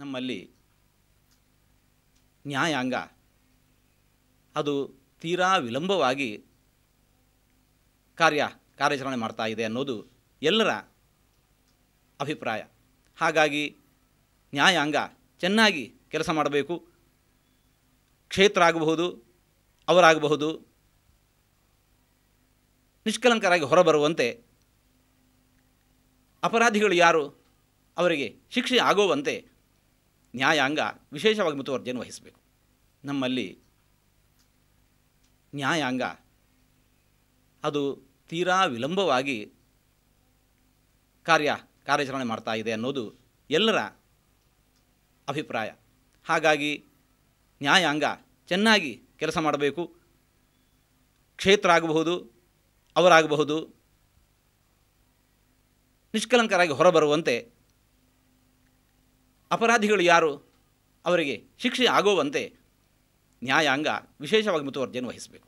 ನಮ್ಮಲ್ಲಿ ನ್ಯಾಯಾಂಗ ಅದು ತೀರಾ ವಿಳಂಬವಾಗಿ ಕಾರ್ಯ ಕಾರ್ಯಾಚರಣೆ ಮಾಡ್ತಾ ಇದೆ ಅನ್ನೋದು ಎಲ್ಲರ ಅಭಿಪ್ರಾಯ ಹಾಗಾಗಿ ನ್ಯಾಯಾಂಗ ಚೆನ್ನಾಗಿ ಕೆಲಸ ಮಾಡಬೇಕು ಕ್ಷೇತ್ರ ಆಗಬಹುದು ಅವರಾಗಬಹುದು ನಿಷ್ಕಲಂಕರಾಗಿ ಹೊರಬರುವಂತೆ ಅಪರಾಧಿಗಳು ಯಾರು ಅವರಿಗೆ ಶಿಕ್ಷೆ ಆಗುವಂತೆ ನ್ಯಾಯಾಂಗ ವಿಶೇಷವಾಗಿ ಮುತುವರ್ಜಿಯನ್ನು ವಹಿಸಬೇಕು ನಮ್ಮಲ್ಲಿ ನ್ಯಾಯಾಂಗ ಅದು ತೀರಾ ವಿಳಂಬವಾಗಿ ಕಾರ್ಯ ಕಾರ್ಯಾಚರಣೆ ಮಾಡ್ತಾ ಇದೆ ಅನ್ನೋದು ಎಲ್ಲರ ಅಭಿಪ್ರಾಯ ಹಾಗಾಗಿ ನ್ಯಾಯಾಂಗ ಚೆನ್ನಾಗಿ ಕೆಲಸ ಮಾಡಬೇಕು ಕ್ಷೇತ್ರ ಆಗಬಹುದು ಅವರಾಗಬಹುದು ನಿಷ್ಕಲಂಕರಾಗಿ ಹೊರಬರುವಂತೆ ಅಪರಾಧಿಗಳು ಯಾರು ಅವರಿಗೆ ಶಿಕ್ಷೆ ಆಗುವಂತೆ ನ್ಯಾಯಾಂಗ ವಿಶೇಷವಾಗಿ ಮುತುವರ್ಜಿಯನ್ನು ವಹಿಸಬೇಕು